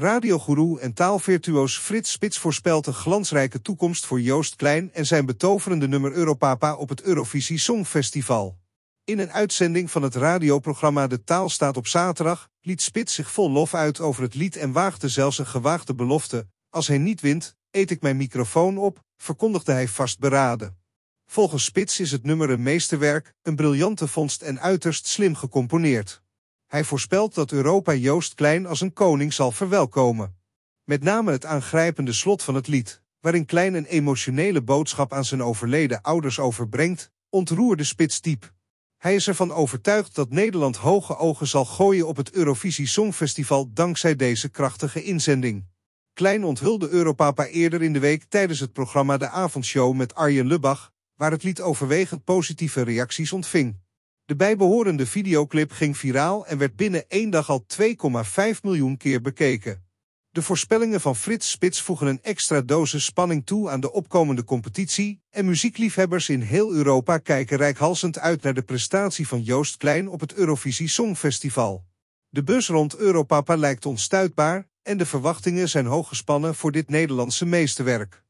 Radiogoeroe en taalvirtuoos Frits Spits voorspelt een glansrijke toekomst voor Joost Klein en zijn betoverende nummer Europapa op het Eurovisie Songfestival. In een uitzending van het radioprogramma De Taal staat op zaterdag liet Spits zich vol lof uit over het lied en waagde zelfs een gewaagde belofte. Als hij niet wint, eet ik mijn microfoon op, verkondigde hij vastberaden. Volgens Spits is het nummer een meesterwerk, een briljante vondst en uiterst slim gecomponeerd. Hij voorspelt dat Europa Joost Klein als een koning zal verwelkomen. Met name het aangrijpende slot van het lied, waarin Klein een emotionele boodschap aan zijn overleden ouders overbrengt, ontroerde Spits diep. Hij is ervan overtuigd dat Nederland hoge ogen zal gooien op het Eurovisie Songfestival dankzij deze krachtige inzending. Klein onthulde Europapa eerder in de week tijdens het programma De Avondshow met Arjen Lubach, waar het lied overwegend positieve reacties ontving. De bijbehorende videoclip ging viraal en werd binnen één dag al 2,5 miljoen keer bekeken. De voorspellingen van Frits Spits voegen een extra dosis spanning toe aan de opkomende competitie en muziekliefhebbers in heel Europa kijken reikhalsend uit naar de prestatie van Joost Klein op het Eurovisie Songfestival. De bus rond Europapa lijkt onstuitbaar en de verwachtingen zijn hoog gespannen voor dit Nederlandse meesterwerk.